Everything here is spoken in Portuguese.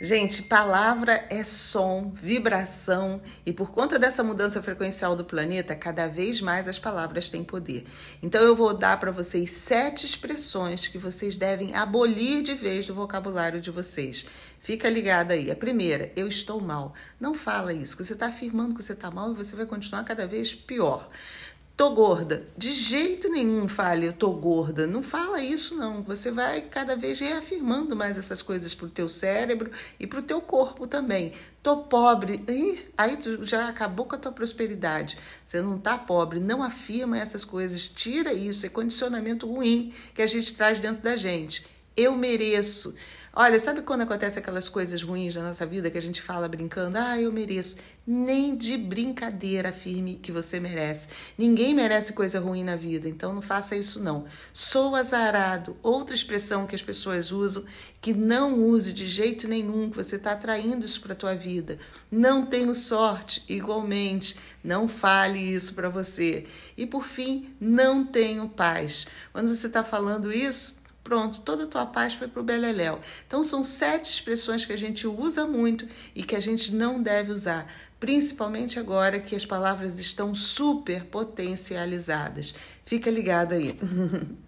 Gente, palavra é som, vibração, e por conta dessa mudança frequencial do planeta, cada vez mais as palavras têm poder. Então eu vou dar para vocês sete expressões que vocês devem abolir de vez do vocabulário de vocês. Fica ligado aí. A primeira, eu estou mal. Não fala isso, que você está afirmando que você está mal e você vai continuar cada vez pior tô gorda. De jeito nenhum fale eu tô gorda. Não fala isso não. Você vai cada vez reafirmando mais essas coisas pro teu cérebro e pro teu corpo também. Tô pobre. Ih, aí tu já acabou com a tua prosperidade. Você não tá pobre, não afirma essas coisas, tira isso, é condicionamento ruim que a gente traz dentro da gente. Eu mereço. Olha, sabe quando acontece aquelas coisas ruins na nossa vida que a gente fala brincando? Ah, eu mereço. Nem de brincadeira afirme que você merece. Ninguém merece coisa ruim na vida, então não faça isso não. Sou azarado, outra expressão que as pessoas usam, que não use de jeito nenhum, que você está atraindo isso para a tua vida. Não tenho sorte, igualmente. Não fale isso para você. E por fim, não tenho paz. Quando você está falando isso, Pronto, toda a tua paz foi para o beleléu. Então, são sete expressões que a gente usa muito e que a gente não deve usar, principalmente agora que as palavras estão super potencializadas. Fica ligado aí.